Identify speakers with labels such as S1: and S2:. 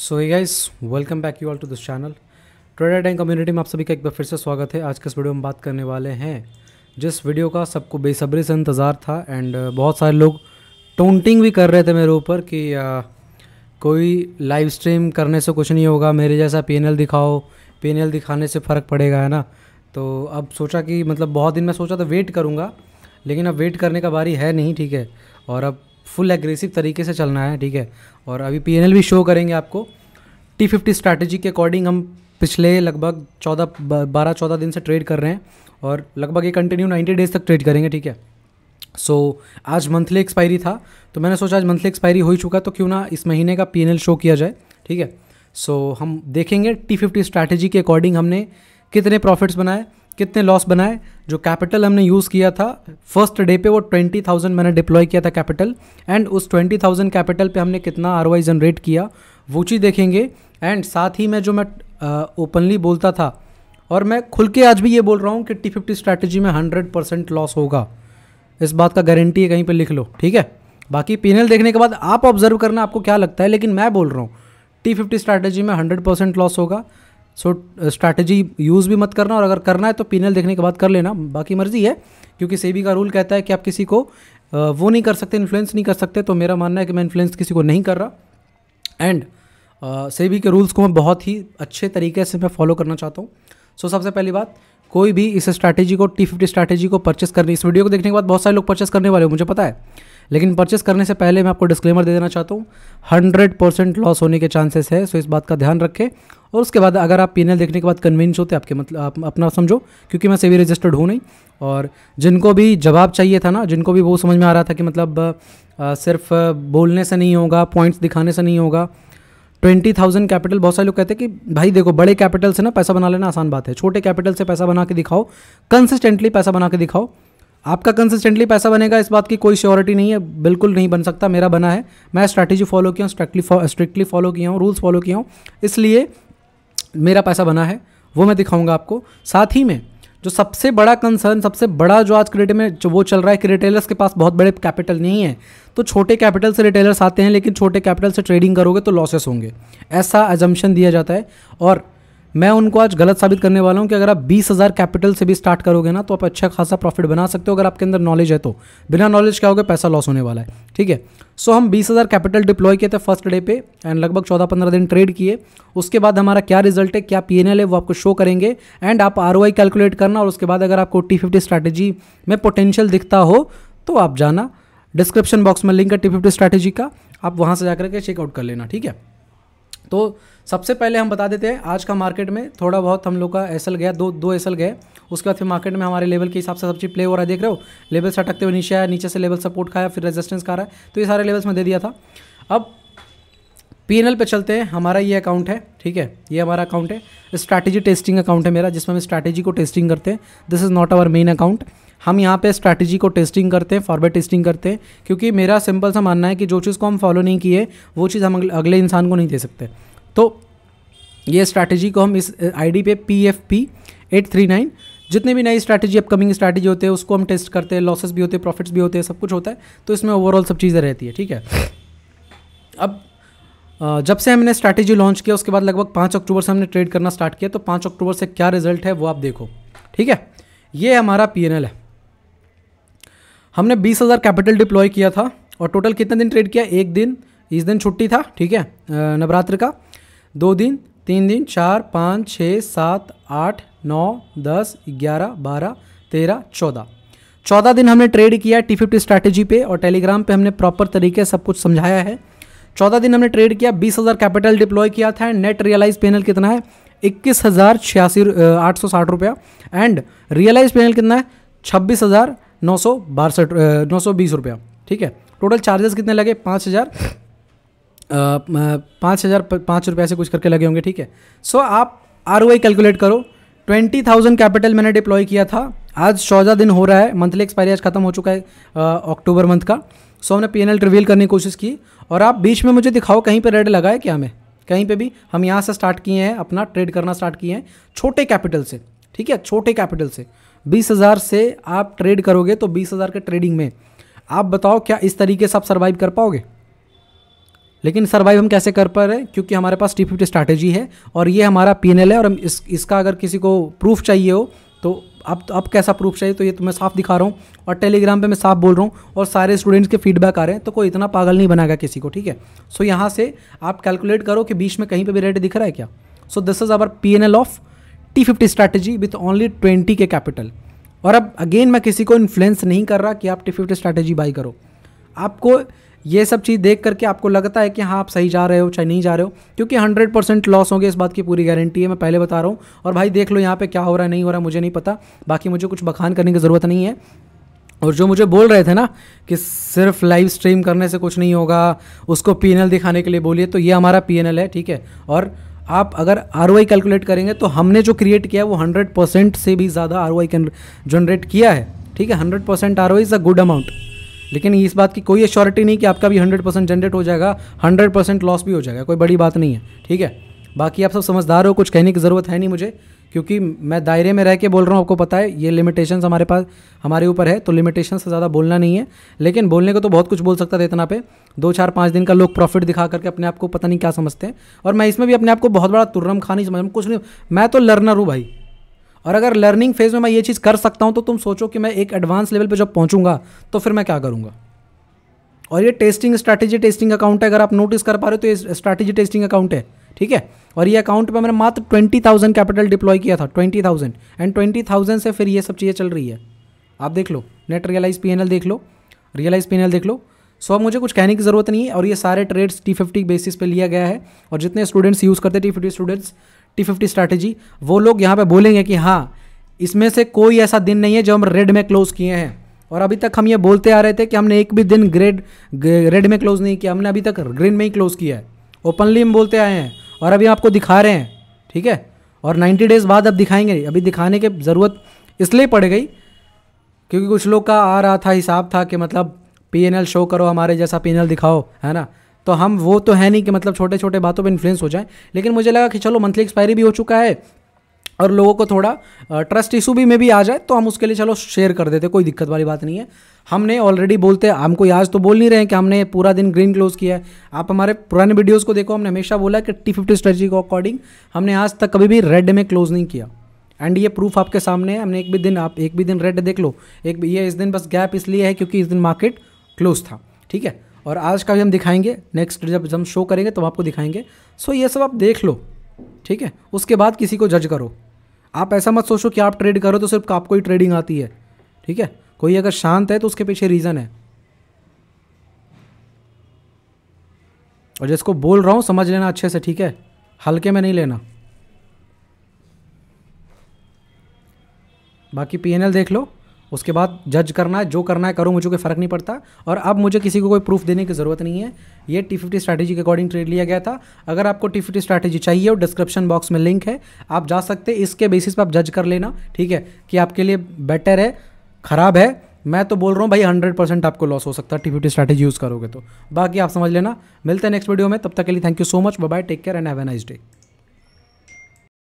S1: सो ये guys welcome back you all to this channel trader and community में आप सभी का एक बार फिर से स्वागत है आज के इस वीडियो में बात करने वाले हैं जिस वीडियो का सबको बेसब्री से इंतज़ार था एंड uh, बहुत सारे लोग टोंटिंग भी कर रहे थे मेरे ऊपर कि आ, uh, कोई लाइव स्ट्रीम करने से कुछ नहीं होगा मेरे जैसा पी दिखाओ पी दिखाने से फ़र्क पड़ेगा है ना तो अब सोचा कि मतलब बहुत दिन मैं सोचा था वेट करूँगा लेकिन अब वेट करने का बारी है नहीं ठीक है और अब फुल एग्रेसिव तरीके से चलना है ठीक है और अभी पी भी शो करेंगे आपको टी फिफ्टी स्ट्रैटेजी के अकॉर्डिंग हम पिछले लगभग चौदह बारह चौदह दिन से ट्रेड कर रहे हैं और लगभग ये कंटिन्यू नाइन्टी डेज तक ट्रेड करेंगे ठीक है सो so, आज मंथली एक्सपायरी था तो मैंने सोचा आज मंथली एक्सपायरी हो ही चुका तो क्यों ना इस महीने का पी शो किया जाए ठीक है सो so, हम देखेंगे टी फिफ्टी स्ट्रैटेजी के अकॉर्डिंग हमने कितने प्रॉफिट्स बनाए कितने लॉस बनाए जो कैपिटल हमने यूज़ किया था फर्स्ट डे पे वो ट्वेंटी थाउजेंड मैंने डिप्लॉय किया था कैपिटल एंड उस ट्वेंटी थाउजेंड कैपिटल पे हमने कितना आर जनरेट किया वो चीज़ देखेंगे एंड साथ ही मैं जो मैं ओपनली बोलता था और मैं खुल के आज भी ये बोल रहा हूँ कि टी फिफ्टी स्ट्रैटेजी में हंड्रेड परसेंट लॉस होगा इस बात का गारंटी है कहीं पर लिख लो ठीक है बाकी पीनल देखने के बाद आप ऑब्जर्व करना आपको क्या लगता है लेकिन मैं बोल रहा हूँ टी फिफ्टी स्ट्रैटेजी में हंड्रेड परसेंट लॉस होगा सो स्ट्रैटेजी यूज़ भी मत करना और अगर करना है तो पीनल देखने के बाद कर लेना बाकी मर्जी है क्योंकि सेबी का रूल कहता है कि आप किसी को वो नहीं कर सकते इन्फ्लुएंस नहीं कर सकते तो मेरा मानना है कि मैं इन्फ्लुएंस किसी को नहीं कर रहा एंड सेबी के रूल्स को मैं बहुत ही अच्छे तरीके से मैं फॉलो करना चाहता हूँ सो so, सबसे पहली बात कोई भी इस स्ट्रैटेजी को टी फिफ्टी स्ट्रैटेजी को परचेस करने इस वीडियो को देखने के बाद बहुत सारे लोग परचेस करने वाले हो मुझे पता है लेकिन परचेस करने से पहले मैं आपको डिस्क्लेमर दे देना चाहता हूँ हंड्रेड परसेंट लॉस होने के चांसेस है सो इस बात का ध्यान रखें और उसके बाद अगर आप पी देखने के बाद कन्विंस होते आपके मतलब आप अपना समझो क्योंकि मैं सेवी रजिस्टर्ड हूँ नहीं और जिनको भी जवाब चाहिए था ना जिनको भी वो समझ में आ रहा था कि मतलब आ, सिर्फ बोलने से नहीं होगा पॉइंट्स दिखाने से नहीं होगा ट्वेंटी थाउजेंड कैपिटल बहुत सारे लोग कहते हैं कि भाई देखो बड़े कैपिटल से ना पैसा बना लेना आसान बात है छोटे कैपिटल से पैसा बना के दिखाओ कंसिस्टेंटली पैसा बना के दिखाओ आपका कंसिस्टेंटली पैसा बनेगा इस बात की कोई श्योरिटी नहीं है बिल्कुल नहीं बन सकता मेरा बना है मैं स्ट्रैटेजी फॉलो किया हूँ स्ट्रिक्टली फॉलो किया हूँ रूल्स फॉलो किया हूँ इसलिए मेरा पैसा बना है वो मैं दिखाऊंगा आपको साथ ही में जो सबसे बड़ा कंसर्न सबसे बड़ा जो आज क्रिएट में जो वो चल रहा है कि रिटेलर्स के पास बहुत बड़े कैपिटल नहीं है तो छोटे कैपिटल से रिटेलर्स आते हैं लेकिन छोटे कैपिटल से ट्रेडिंग करोगे तो लॉसेस होंगे ऐसा एजम्पन दिया जाता है और मैं उनको आज गलत साबित करने वाला हूँ कि अगर आप बीस हज़ार कैपिटल से भी स्टार्ट करोगे ना तो आप अच्छा खासा प्रॉफिट बना सकते हो अगर आपके अंदर नॉलेज है तो बिना नॉलेज क्या होगा पैसा लॉस होने वाला है ठीक है सो हम बीस हज़ार कैपिटल डिप्लॉय किए थे फर्स्ट डे पे एंड लगभग चौदह पंद्रह दिन ट्रेड किए उसके बाद हमारा क्या रिजल्ट है क्या पी है वो आपको शो करेंगे एंड आप आर कैलकुलेट करना और उसके बाद अगर आपको टी फिफ्टी स्ट्रैटेजी में पोटेंशियल दिखता हो तो आप जाना डिस्क्रिप्शन बॉक्स में लिंक है टी फिफ्टी स्ट्रैटेजी का आप वहाँ से जाकर के चेकआउट कर लेना ठीक है तो सबसे पहले हम बता देते हैं आज का मार्केट में थोड़ा बहुत हम लोग का एसल गया दो दो एसल गए उसके बाद फिर मार्केट में हमारे लेवल के हिसाब से सब चीज़ प्ले हो रहा है देख रहे हो से अटकते हुए नीचे आया नीचे से लेवल सपोर्ट खाया फिर रेजिस्टेंस खा रहा है तो ये सारे लेवल्स में दे दिया था अब पीएनएल पे चलते हैं हमारा ये अकाउंट है ठीक है ये हमारा अकाउंट है स्ट्रैटेजी टेस्टिंग अकाउंट है मेरा जिसमें हम स्ट्रैटेजी को टेस्टिंग करते हैं this is not our main account हम यहाँ पे स्ट्रैटेजी को टेस्टिंग करते हैं फॉर्मेट टेस्टिंग करते हैं क्योंकि मेरा सिंपल सा मानना है कि जो चीज़ को हम फॉलो नहीं किए वो चीज़ हम अगले इंसान को नहीं दे सकते तो ये स्ट्रैटेजी को हम इस आईडी पे P F P eight three nine जितने भी नई स्ट्रैटेजी अपकमिंग स्ट्रैटेजी होते हैं उसको हम टेस्ट करते हैं लॉसेस भी होते हैं प्रॉफिट्स भी होते हैं सब कुछ होता है तो इसमें ओवरऑल सब चीज़ें रहती है ठीक है अब जब से हमने स्ट्रैटेजी लॉन्च किया उसके बाद लगभग पाँच अक्टूबर से हमने ट्रेड करना स्टार्ट किया तो पाँच अक्टूबर से क्या रिजल्ट है वो आप देखो ठीक है ये हमारा पी है हमने बीस हज़ार कैपिटल डिप्लॉय किया था और टोटल कितने दिन ट्रेड किया एक दिन इस दिन छुट्टी था ठीक है नवरात्र का दो दिन तीन दिन चार पाँच छः सात आठ नौ दस ग्यारह बारह तेरह चौदह चौदह दिन हमने ट्रेड किया टी फिफ्टी स्ट्रैटेजी पे और टेलीग्राम पे हमने प्रॉपर तरीके से सब कुछ समझाया है चौदह दिन हमने ट्रेड किया बीस हज़ार कैपिटल डिप्लॉय किया था नेट रियलाइज पेनल कितना है इक्कीस हज़ार छियासी आठ सौ साठ रुपया एंड रियलाइज पेनल कितना है छब्बीस हज़ार नौ सौ बासठ नौ सौ बीस रुपया ठीक है टोटल चार्जेस कितने लगे पाँच हज़ार पाँच हज़ार पाँच रुपये से कुछ करके लगे होंगे ठीक है सो so, आप आर कैलकुलेट करो ट्वेंटी थाउजेंड कैपिटल मैंने डिप्लॉय किया था आज चौदह दिन हो रहा है मंथली एक्सपायरी आज खत्म हो चुका है अक्टूबर मंथ का सो हमने पी रिवील करने की कोशिश की और आप बीच में मुझे दिखाओ कहीं पर रेड लगा है क्या हमें कहीं पे भी हम यहाँ से स्टार्ट किए हैं अपना ट्रेड करना स्टार्ट किए हैं छोटे कैपिटल से ठीक है छोटे कैपिटल से बीस हज़ार से आप ट्रेड करोगे तो बीस हज़ार के ट्रेडिंग में आप बताओ क्या इस तरीके से आप सर्वाइव कर पाओगे लेकिन सर्वाइव हम कैसे कर पा रहे हैं क्योंकि हमारे पास टी फिफ्टी स्ट्रैटेजी है और ये हमारा पी है और हम इस इसका अगर किसी को प्रूफ चाहिए हो तो अब अब कैसा प्रूफ चाहिए तो ये तो मैं साफ दिखा रहा हूँ और टेलीग्राम पे मैं साफ बोल रहा हूँ और सारे स्टूडेंट्स के फीडबैक आ रहे हैं तो कोई इतना पागल नहीं बनाएगा किसी को ठीक है सो यहाँ से आप कैलकुलेट करो कि बीच में कहीं पे भी रेट दिख रहा है क्या so this is our P N L of T fifty strategy with only twenty K capital और अब अगेन मैं किसी को इन्फ्लुएंस नहीं कर रहा कि आप टी फिफ्टी स्ट्रैटेजी बाई करो आपको ये सब चीज़ देख करके आपको लगता है कि हाँ आप सही जा रहे हो चाहे नहीं जा रहे हो क्योंकि हंड्रेड परसेंट लॉस होंगे इस बात की पूरी गारंटी है मैं पहले बता रहा हूँ और भाई देख लो यहाँ पे क्या हो रहा है नहीं हो रहा है मुझे नहीं पता बाकी मुझे कुछ बखान करने की ज़रूरत नहीं है और जो मुझे बोल रहे थे ना कि सिर्फ लाइव स्ट्रीम करने से कुछ नहीं होगा उसको पी दिखाने के लिए बोलिए तो ये हमारा पी है ठीक है और आप अगर आर कैलकुलेट करेंगे तो हमने जो क्रिएट किया है वो हंड्रेड परसेंट से भी ज़्यादा आर जनरेट किया है ठीक है hundred percent R is a good amount लेकिन इस बात की कोई एश्योरिटी नहीं कि आपका भी हंड्रेड परसेंट जनरेट हो जाएगा हंड्रेड परसेंट लॉस भी हो जाएगा कोई बड़ी बात नहीं है ठीक है बाकी आप सब समझदार हो कुछ कहने की ज़रूरत है नहीं मुझे क्योंकि मैं दायरे में रह के बोल रहा हूँ आपको पता है ये लिमिटेशंस हमारे पास हमारे ऊपर है तो लिमिटेशन से ज़्यादा बोलना नहीं है लेकिन बोलने को तो बहुत कुछ बोल सकता था इतना पे दो चार पाँच दिन का लोग प्रॉफिट दिखा करके अपने आप को पता नहीं क्या समझते हैं और मैं इसमें भी अपने आप को बहुत बड़ा तुर्रम खा नहीं समझ कुछ नहीं मैं तो लर्नर हूँ भाई और अगर लर्निंग फेज में मैं ये चीज़ कर सकता हूँ तो तुम सोचो कि मैं एक एडवांस लेवल पर जब पहुँचूंगा तो फिर मैं क्या करूँगा और ये टेस्टिंग स्ट्रैटेजी टेस्टिंग अकाउंट है अगर आप नोटिस कर पा रहे हो तो ये स्ट्रैटेजी टेस्टिंग अकाउंट है ठीक है और ये अकाउंट पे मैंने मात्र ट्वेंटी थाउजेंड कैपिटल डिप्लॉय किया था twenty thousand and twenty thousand से फिर ये सब चीज़ें चल रही है आप देख लो नेट रियलाइज पी देख लो रियलाइज पी देख लो सो अब मुझे कुछ कहने की ज़रूरत नहीं है और ये सारे ट्रेड्स टी फिफ्टी बेसिस पे लिया गया है और जितने स्टूडेंट्स यूज़ करते T fifty students T fifty strategy वो लोग यहाँ पे बोलेंगे कि हाँ इसमें से कोई ऐसा दिन नहीं है जो हम रेड में क्लोज़ किए हैं और अभी तक हम ये बोलते आ रहे थे कि हमने एक भी दिन ग्रेड रेड में क्लोज़ नहीं किया हमने अभी तक ग्रीन में ही क्लोज़ किया है ओपनली हम बोलते आए हैं और अभी आपको दिखा रहे हैं ठीक है और 90 डेज़ बाद अब दिखाएंगे अभी दिखाने की ज़रूरत इसलिए पड़ गई क्योंकि कुछ लोग का आ रहा था हिसाब था कि मतलब पी शो करो हमारे जैसा पी दिखाओ है ना तो हम वो तो है नहीं कि मतलब छोटे छोटे बातों पर इन्फ्लुएंस हो जाए लेकिन मुझे लगा कि चलो मंथली एक्सपायरी भी हो चुका है और लोगों को थोड़ा ट्रस्ट इशू भी में भी आ जाए तो हम उसके लिए चलो शेयर कर देते कोई दिक्कत वाली बात नहीं है हमने ऑलरेडी बोलते हमको आज तो बोल नहीं रहे हैं कि हमने पूरा दिन ग्रीन क्लोज किया है आप हमारे पुराने वीडियोज़ को देखो हमने हमेशा बोला कि टी फिफ्टी स्ट्रेटजी के अकॉर्डिंग हमने आज तक कभी भी रेड में क्लोज नहीं किया एंड ये प्रूफ आपके सामने है हमने एक भी दिन आप एक भी दिन रेड देख लो एक ये इस दिन बस गैप इसलिए है क्योंकि इस दिन मार्केट क्लोज था ठीक है और आज का भी हम दिखाएंगे नेक्स्ट जब हम शो करेंगे तो आपको दिखाएंगे सो ये सब आप देख लो ठीक है उसके बाद किसी को जज करो आप ऐसा मत सोचो कि आप ट्रेड करो तो सिर्फ आपको ही ट्रेडिंग आती है ठीक है कोई अगर शांत है तो उसके पीछे रीज़न है और जिसको बोल रहा हूँ समझ लेना अच्छे से ठीक है हल्के में नहीं लेना बाकी पीएनएल देख लो उसके बाद जज करना है जो करना है करो मुझे कोई फ़र्क नहीं पड़ता और अब मुझे किसी को कोई प्रूफ देने की ज़रूरत नहीं है ये टी फिफ्टी स्ट्रैटेजी के अकॉर्डिंग ट्रेड लिया गया था अगर आपको टी फिफ्टी स्ट्रैटेजी चाहिए और डिस्क्रिप्शन बॉक्स में लिंक है आप जा सकते इसके बेसिस पर आप जज कर लेना ठीक है कि आपके लिए बेटर है ख़राब है मैं तो बोल रहा हूँ भाई हंड्रेड परसेंट आपको लॉस हो सकता है टी फिफ्टी स्ट्रैटेजी यूज़ करोगे तो बाकी आप समझ लेना मिलते हैं नेक्स्ट वीडियो में तब तक के लिए thank you so much bye take care and have a nice day